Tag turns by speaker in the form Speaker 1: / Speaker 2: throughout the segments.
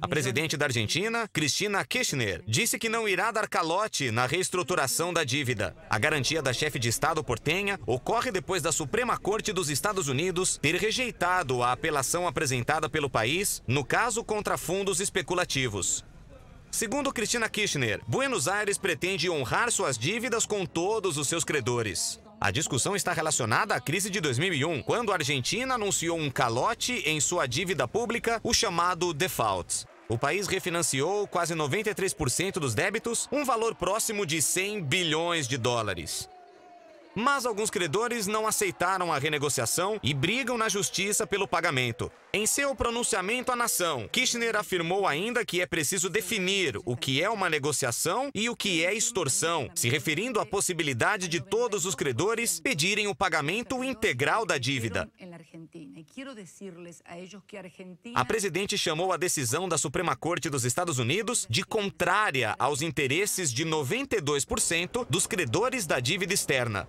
Speaker 1: A presidente da Argentina, Cristina Kirchner, disse que não irá dar calote na reestruturação da dívida. A garantia da chefe de Estado portenha ocorre depois da Suprema Corte dos Estados Unidos ter rejeitado a apelação apresentada pelo país, no caso contra fundos especulativos. Segundo Cristina Kirchner, Buenos Aires pretende honrar suas dívidas com todos os seus credores. A discussão está relacionada à crise de 2001, quando a Argentina anunciou um calote em sua dívida pública, o chamado default. O país refinanciou quase 93% dos débitos, um valor próximo de 100 bilhões de dólares. Mas alguns credores não aceitaram a renegociação e brigam na justiça pelo pagamento. Em seu pronunciamento à nação, Kirchner afirmou ainda que é preciso definir o que é uma negociação e o que é extorsão, se referindo à possibilidade de todos os credores pedirem o pagamento integral da dívida. A presidente chamou a decisão da Suprema Corte dos Estados Unidos de contrária aos interesses de 92% dos credores da dívida externa.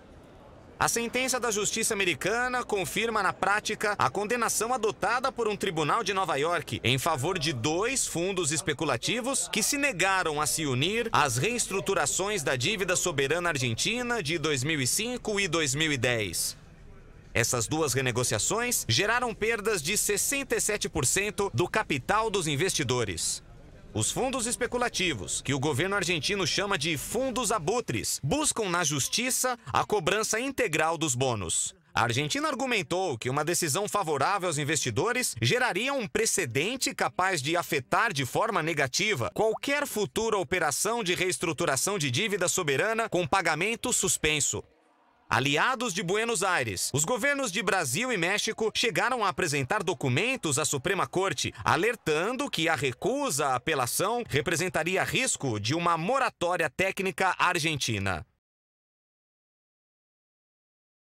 Speaker 1: A sentença da justiça americana confirma na prática a condenação adotada por um tribunal de Nova York em favor de dois fundos especulativos que se negaram a se unir às reestruturações da dívida soberana argentina de 2005 e 2010. Essas duas renegociações geraram perdas de 67% do capital dos investidores. Os fundos especulativos, que o governo argentino chama de fundos abutres, buscam na justiça a cobrança integral dos bônus. A Argentina argumentou que uma decisão favorável aos investidores geraria um precedente capaz de afetar de forma negativa qualquer futura operação de reestruturação de dívida soberana com pagamento suspenso. Aliados de Buenos Aires, os governos de Brasil e México chegaram a apresentar documentos à Suprema Corte, alertando que a recusa à apelação representaria risco de uma moratória técnica argentina.